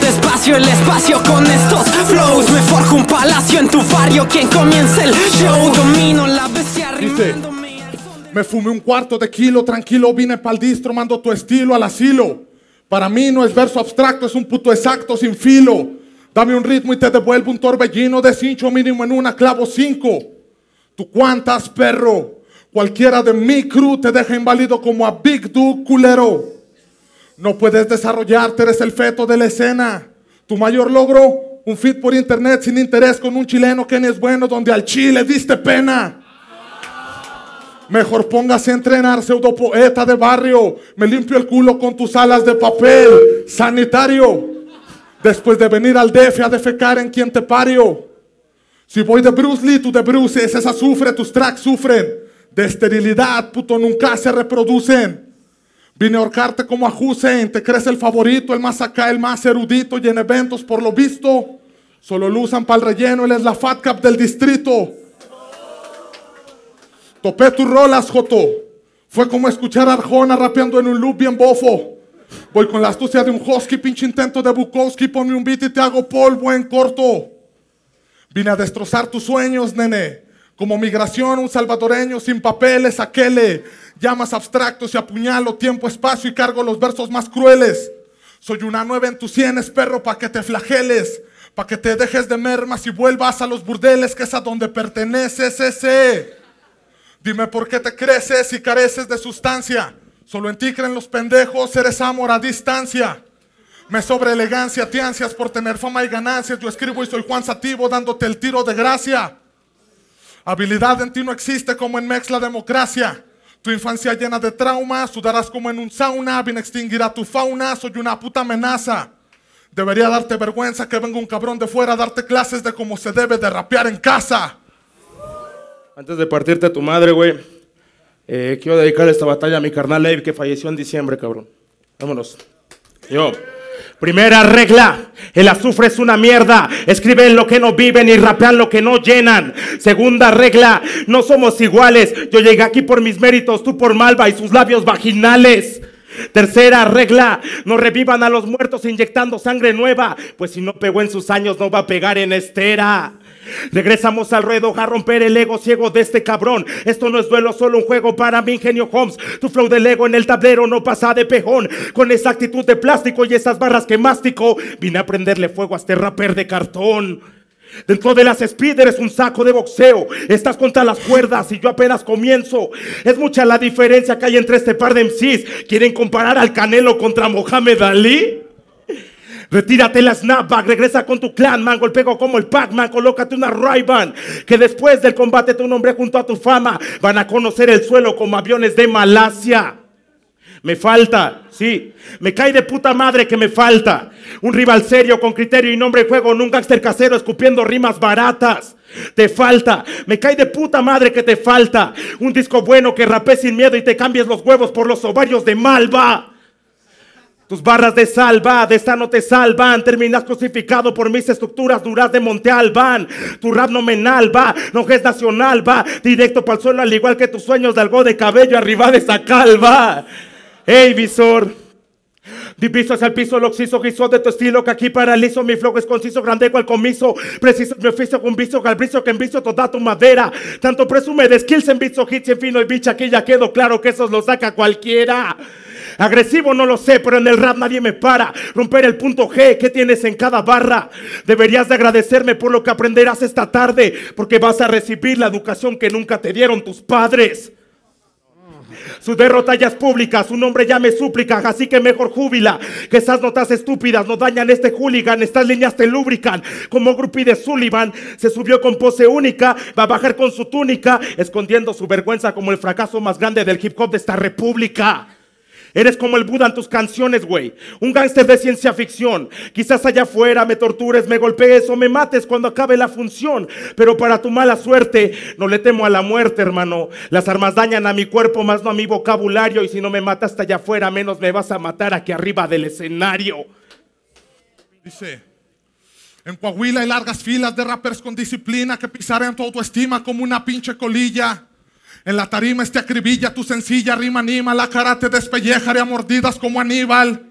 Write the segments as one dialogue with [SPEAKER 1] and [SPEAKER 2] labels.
[SPEAKER 1] despacio el espacio con estos flows Me forjo un palacio en tu barrio, quien comienza el show Domino la bestia Me fumé un cuarto de kilo, tranquilo vine pa'l distro Mando tu estilo al asilo Para mí no es verso abstracto, es un puto exacto sin filo Dame un ritmo y te devuelvo un torbellino de cincho mínimo en una clavo cinco ¿Tú cuántas, perro? Cualquiera de mi crew te deja inválido como a Big Duke, culero. No puedes desarrollarte, eres el feto de la escena. Tu mayor logro, un feed por internet sin interés con un chileno que ni es bueno, donde al chile diste pena. Mejor póngase a entrenar, poeta de barrio. Me limpio el culo con tus alas de papel sanitario. Después de venir al DF a defecar en quien te pario. Si voy de Bruce Lee, tú de Bruce, esa sufre, tus tracks sufren. De esterilidad, puto, nunca se reproducen. Vine a ahorcarte como a Hussein, te crees el favorito, el más acá, el más erudito y en eventos por lo visto solo lo usan para el relleno, él es la fatcap del distrito. Topé tus rolas, Joto. Fue como escuchar a Arjona rapeando en un loop bien bofo. Voy con la astucia de un husky, pinche intento de Bukowski, ponme un beat y te hago polvo en corto. Vine a destrozar tus sueños, nene. Como migración, un salvadoreño sin papeles, aquele. Llamas abstractos y apuñalo tiempo, espacio y cargo los versos más crueles. Soy una nueva en tus sienes, perro, pa' que te flageles. Pa' que te dejes de mermas y vuelvas a los burdeles, que es a donde perteneces ese. Dime por qué te creces y careces de sustancia. Solo en ti creen los pendejos, eres amor a distancia. Me sobre elegancia, te ansias por tener fama y ganancias. Yo escribo y soy Juan Sativo dándote el tiro de gracia. Habilidad en ti no existe como en Mex la democracia. Tu infancia llena de traumas, sudarás como en un sauna, bien extinguirá tu fauna, soy una puta amenaza. Debería darte vergüenza que venga un cabrón de fuera a darte clases de cómo se debe de rapear en casa.
[SPEAKER 2] Antes de partirte a tu madre, güey, eh, quiero dedicar esta batalla a mi carnal Abe que falleció en diciembre, cabrón. Vámonos. Yo. Primera regla, el azufre es una mierda. Escriben lo que no viven y rapean lo que no llenan. Segunda regla, no somos iguales. Yo llegué aquí por mis méritos, tú por Malva y sus labios vaginales. Tercera regla, no revivan a los muertos inyectando sangre nueva, pues si no pegó en sus años no va a pegar en estera. Regresamos al ruedo a romper el ego ciego de este cabrón. Esto no es duelo, solo un juego para mi ingenio Holmes. Tu flow del ego en el tablero no pasa de pejón. Con esa actitud de plástico y esas barras que mástico vine a prenderle fuego a este rapper de cartón. Dentro de las spiders un saco de boxeo. Estás contra las cuerdas y yo apenas comienzo. Es mucha la diferencia que hay entre este par de MCs. ¿Quieren comparar al Canelo contra Mohamed Ali? Retírate la snapback, regresa con tu clan, man, pego como el Pac-Man, colócate una ray que después del combate tu nombre junto a tu fama van a conocer el suelo como aviones de Malasia. Me falta, sí. Me cae de puta madre que me falta. Un rival serio con criterio y nombre de juego, un gángster casero escupiendo rimas baratas. Te falta, me cae de puta madre que te falta. Un disco bueno que rapé sin miedo y te cambies los huevos por los ovarios de Malva. Tus barras de salva, de esta no te salvan. Terminas crucificado por mis estructuras duras de monte van. Tu rap nominal va, no es nacional va. Directo para el suelo al igual que tus sueños de algo de cabello arriba de esa calva. Hey, visor. Diviso es el piso, lo oxiso, de tu estilo, que aquí paralizo. Mi flojo es conciso, grande cual comiso. Preciso me oficio con viso, calbrizo que enviso toda tu madera. Tanto presume de skills en viso, hits en fino y bicha, aquí ya quedó claro que esos los saca cualquiera. Agresivo no lo sé, pero en el rap nadie me para. Romper el punto G que tienes en cada barra. Deberías de agradecerme por lo que aprenderás esta tarde, porque vas a recibir la educación que nunca te dieron tus padres. Su derrota ya es pública, su nombre ya me suplica, así que mejor júbila. Que esas notas estúpidas no dañan este hooligan, estas líneas te lubrican. Como grupi de Sullivan, se subió con pose única, va a bajar con su túnica, escondiendo su vergüenza como el fracaso más grande del hip hop de esta república. Eres como el Buda en tus canciones, güey. Un gángster de ciencia ficción. Quizás allá afuera me tortures, me golpees o me mates cuando acabe la función. Pero para tu mala suerte, no le temo a la muerte, hermano. Las armas dañan a mi cuerpo, más no a mi vocabulario. Y si no me matas allá afuera, menos me vas a matar aquí
[SPEAKER 1] arriba del escenario. Dice. En Coahuila hay largas filas de rappers con disciplina que pisarán tu autoestima como una pinche colilla. En la tarima este acribilla tu sencilla rima anima, la cara te despellejaré a mordidas como Aníbal.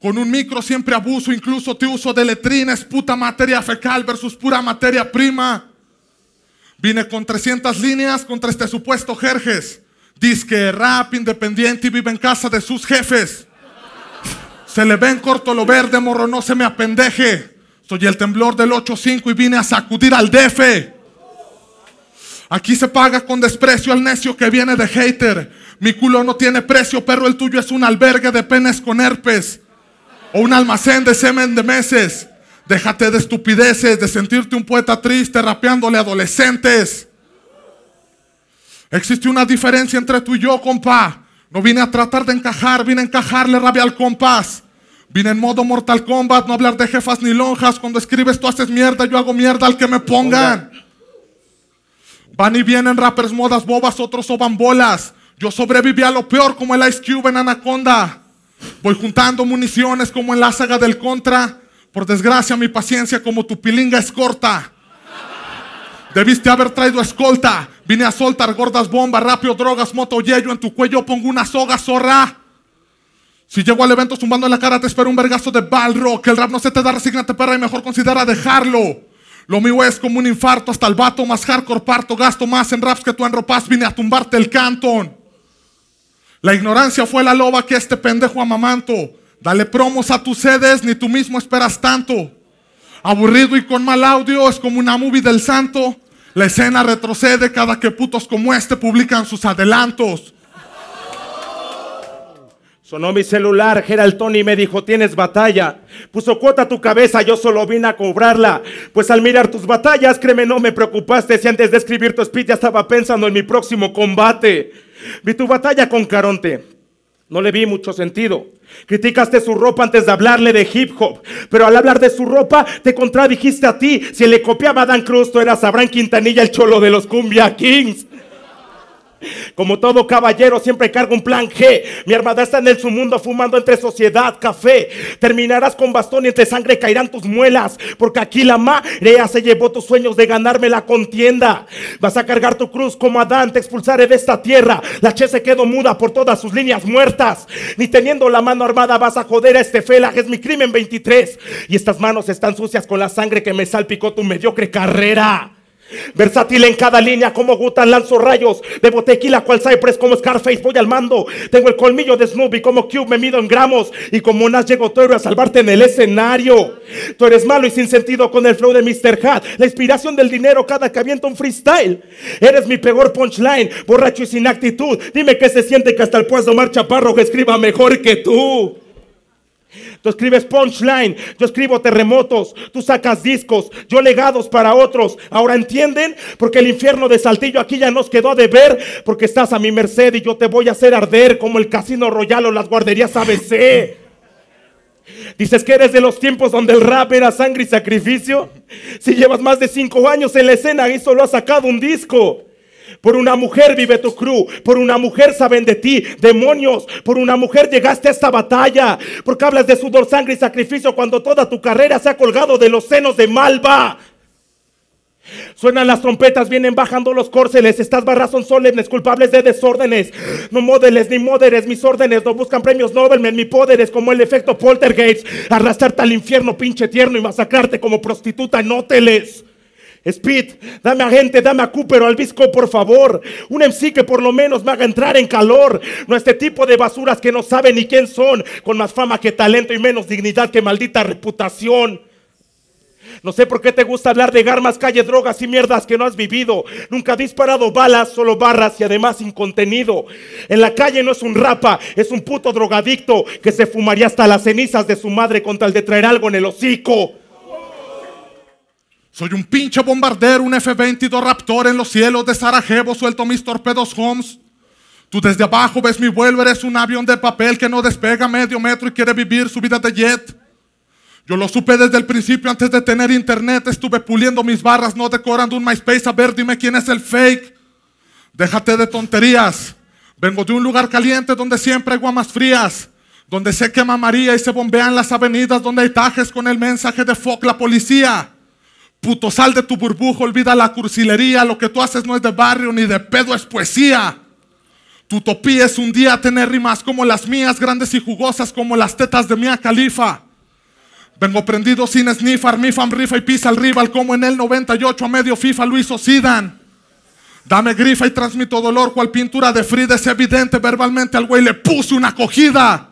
[SPEAKER 1] Con un micro siempre abuso, incluso te uso de letrines, puta materia fecal versus pura materia prima. Vine con 300 líneas contra este supuesto Jerjes. Disque rap independiente y vive en casa de sus jefes. Se le ven corto lo verde, morro, no se me apendeje. Soy el temblor del 8-5 y vine a sacudir al DF. Aquí se paga con desprecio al necio que viene de hater. Mi culo no tiene precio, pero el tuyo es un albergue de penes con herpes. O un almacén de semen de meses. Déjate de estupideces, de sentirte un poeta triste rapeándole adolescentes. Existe una diferencia entre tú y yo, compa. No vine a tratar de encajar, vine a encajarle rabia al compás. Vine en modo Mortal Kombat, no hablar de jefas ni lonjas. Cuando escribes tú haces mierda, yo hago mierda al que me pongan. Van y vienen rappers, modas, bobas, otros soban bolas. Yo sobreviví a lo peor como el Ice Cube en Anaconda. Voy juntando municiones como en la saga del Contra. Por desgracia, mi paciencia como tu pilinga es corta. Debiste haber traído escolta. Vine a soltar gordas bombas, rápido, drogas, moto, yello. En tu cuello pongo una soga, zorra. Si llego al evento zumbando en la cara, te espero un vergazo de balro. Que el rap no se te da, resignate, perra, y mejor considera dejarlo. Lo mío es como un infarto hasta el vato, más hardcore parto, gasto más en raps que tú en ropas, vine a tumbarte el cantón. La ignorancia fue la loba que este pendejo amamanto. Dale promos a tus sedes, ni tú mismo esperas tanto. Aburrido y con mal audio, es como una movie del santo. La escena retrocede cada que putos como este publican sus adelantos.
[SPEAKER 2] Sonó mi celular, Gerald Tony me dijo, tienes batalla. Puso cuota a tu cabeza, yo solo vine a cobrarla. Pues al mirar tus batallas, créeme, no me preocupaste. Si antes de escribir tu speech ya estaba pensando en mi próximo combate. Vi tu batalla con Caronte. No le vi mucho sentido. Criticaste su ropa antes de hablarle de hip hop, pero al hablar de su ropa te contradijiste a ti. Si le copiaba a Dan Cruz, tú eras Abraham Quintanilla, el cholo de los Cumbia Kings. Como todo caballero, siempre cargo un plan G. Mi armada está en el submundo fumando entre sociedad, café. Terminarás con bastón y entre sangre caerán tus muelas. Porque aquí la marea se llevó tus sueños de ganarme la contienda. Vas a cargar tu cruz como Adán, te expulsaré de esta tierra. La Che se quedó muda por todas sus líneas muertas. Ni teniendo la mano armada vas a joder a este felaje, Es mi crimen 23. Y estas manos están sucias con la sangre que me salpicó tu mediocre carrera. Versátil en cada línea, como Gutan lanzo rayos. De botequila cual Cypress, como Scarface voy al mando. Tengo el colmillo de Snoopy, como Cube me mido en gramos. Y como Nas llegó Toro a salvarte en el escenario. Tú eres malo y sin sentido con el flow de Mr. Hat. La inspiración del dinero cada que avienta un freestyle. Eres mi peor punchline, borracho y sin actitud. Dime qué se siente que hasta el puesto marcha Chaparro que escriba mejor que tú. Tú escribes punchline, yo escribo terremotos, tú sacas discos, yo legados para otros. Ahora entienden, porque el infierno de Saltillo aquí ya nos quedó a deber, porque estás a mi merced y yo te voy a hacer arder como el Casino Royal o las guarderías ABC. Dices que eres de los tiempos donde el rap era sangre y sacrificio. Si llevas más de cinco años en la escena y solo has sacado un disco. Por una mujer vive tu cruz. Por una mujer saben de ti. Demonios, por una mujer llegaste a esta batalla. Porque hablas de sudor, sangre y sacrificio cuando toda tu carrera se ha colgado de los senos de Malva. Suenan las trompetas, vienen bajando los córceles. Estas barras son solemnes, culpables de desórdenes. No modeles ni moderes, mis órdenes. No buscan premios Nobel, ni mi como el efecto poltergeist. Arrastrarte al infierno, pinche tierno, y masacrarte como prostituta en hoteles. Speed, dame a gente, dame a Cooper o al Visco, por favor. Un MC que por lo menos me haga entrar en calor. No este tipo de basuras que no saben ni quién son, con más fama que talento y menos dignidad que maldita reputación. No sé por qué te gusta hablar de garmas, calle, drogas y mierdas que no has vivido. Nunca has disparado balas, solo barras y además sin contenido. En la calle no es un rapa, es un puto drogadicto que se fumaría hasta
[SPEAKER 1] las cenizas de su madre con tal de traer algo en el hocico. Soy un pinche bombardero, un F-22 Raptor en los cielos de Sarajevo, suelto mis torpedos Homs. Tú desde abajo ves mi vuelo, eres un avión de papel que no despega medio metro y quiere vivir su vida de jet. Yo lo supe desde el principio antes de tener internet, estuve puliendo mis barras, no decorando un MySpace, a ver dime quién es el fake. Déjate de tonterías. Vengo de un lugar caliente donde siempre hay guamas frías, donde se quema María y se bombean las avenidas, donde hay tajes con el mensaje de fuck la policía. Puto, sal de tu burbuja, olvida la cursilería. Lo que tú haces no es de barrio ni de pedo, es poesía. Tu utopía es un día tener rimas como las mías, grandes y jugosas como las tetas de mi Califa. Vengo prendido sin snifar, mi fam rifa y pisa al rival como en el 98 a medio FIFA Luis Sidan, Dame grifa y transmito dolor cual pintura de Frida es evidente, verbalmente al güey le puse una acogida.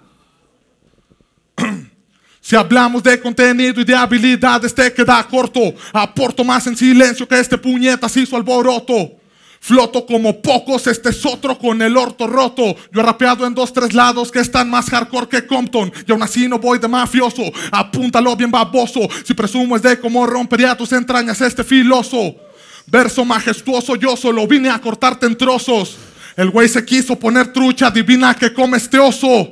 [SPEAKER 1] Si hablamos de contenido y de habilidades, te queda corto. Aporto más en silencio que este puñetas hizo alboroto. Floto como pocos, este es otro con el orto roto. Yo he rapeado en dos, tres lados que están más hardcore que Compton. Y aún así no voy de mafioso, apúntalo bien baboso. Si presumo es de cómo rompería tus entrañas este filoso. Verso majestuoso, yo solo vine a cortarte en trozos. El güey se quiso poner trucha, divina que come este oso.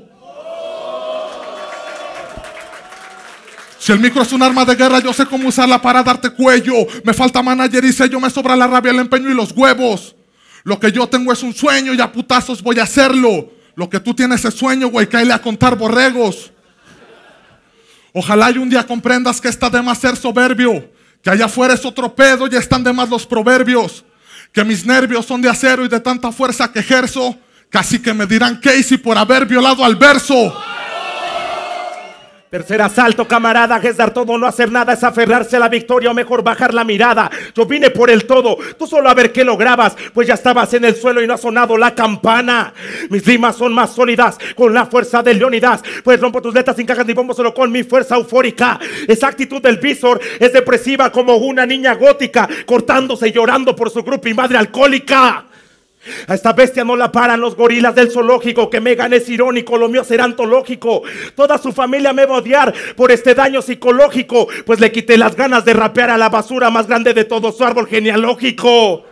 [SPEAKER 1] Si el micro es un arma de guerra, yo sé cómo usarla para darte cuello. Me falta manager y yo me sobra la rabia, el empeño y los huevos. Lo que yo tengo es un sueño y a putazos voy a hacerlo. Lo que tú tienes es sueño, güey, cáele a contar borregos. Ojalá y un día comprendas que está de más ser soberbio, que allá afuera es otro pedo y están de más los proverbios, que mis nervios son de acero y de tanta fuerza que ejerzo, casi que me dirán Casey por haber violado al verso.
[SPEAKER 2] Tercer asalto, camarada, es dar todo, no hacer nada, es aferrarse a la victoria o mejor bajar la mirada. Yo vine por el todo, tú solo a ver qué lograbas, pues ya estabas en el suelo y no ha sonado la campana. Mis rimas son más sólidas con la fuerza de Leonidas, pues rompo tus letras sin cajas ni bombo, solo con mi fuerza eufórica. Esa actitud del visor es depresiva como una niña gótica, cortándose y llorando por su grupo y madre alcohólica. A esta bestia no la paran los gorilas del zoológico, que Megan es irónico, lo mío será antológico. Toda su familia me va a odiar por este daño psicológico, pues le quité las ganas de rapear a la basura más grande de todo su árbol genealógico.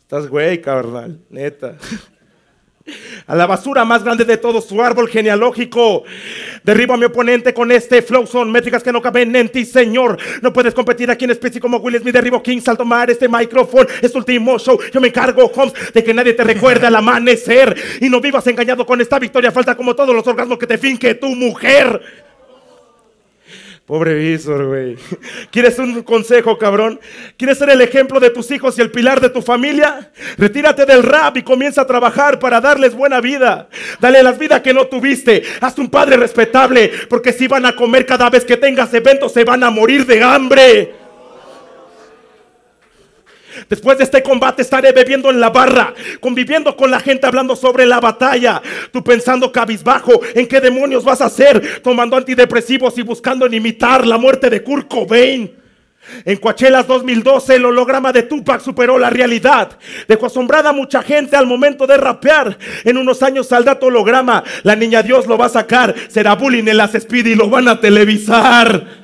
[SPEAKER 2] Estás güey, cabrón, neta. A la basura más grande de todo su árbol genealógico. Derribo a mi oponente con este flow. Son métricas que no caben en ti, señor. No puedes competir aquí en especie como Will Smith. Derribo King al tomar este micrófono. Es este último show. Yo me encargo, Holmes, de que nadie te recuerde al amanecer. Y no vivas engañado con esta victoria falta como todos los orgasmos que te finque tu mujer. Pobre Visor, güey. ¿Quieres un consejo, cabrón? ¿Quieres ser el ejemplo de tus hijos y el pilar de tu familia? Retírate del rap y comienza a trabajar para darles buena vida. Dale las vidas que no tuviste. Haz un padre respetable, porque si van a comer cada vez que tengas eventos, se van a morir de hambre. Después de este combate estaré bebiendo en la barra, conviviendo con la gente hablando sobre la batalla. Tú pensando cabizbajo en qué demonios vas a hacer, tomando antidepresivos y buscando en imitar la muerte de Kurt Cobain. En Coachelas 2012 el holograma de Tupac superó la realidad. Dejó asombrada mucha gente al momento de rapear. En unos años saldrá tu holograma. La niña Dios lo va a sacar. Será bullying en las speed y lo van a televisar.